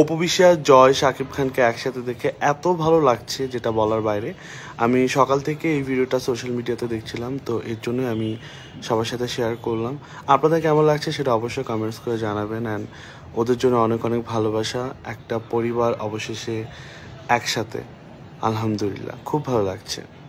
অপু বিশ্বাস জয় শাকিব খানকে একসাথে দেখে এত ভালো লাগছে যেটা বলার বাইরে আমি সকাল থেকে এই ভিডিওটা সোশ্যাল মিডিয়াতে দেখছিলাম তো এর জন্যই আমি সবার সাথে শেয়ার করলাম আপনাদের কেমন লাগছে সেটা অবশ্যই কমেন্টস করে জানাবেন অ্যান্ড ওদের জন্য অনেক অনেক ভালোবাসা একটা পরিবার অবশেষে একসাথে আলহামদুলিল্লাহ খুব ভালো লাগছে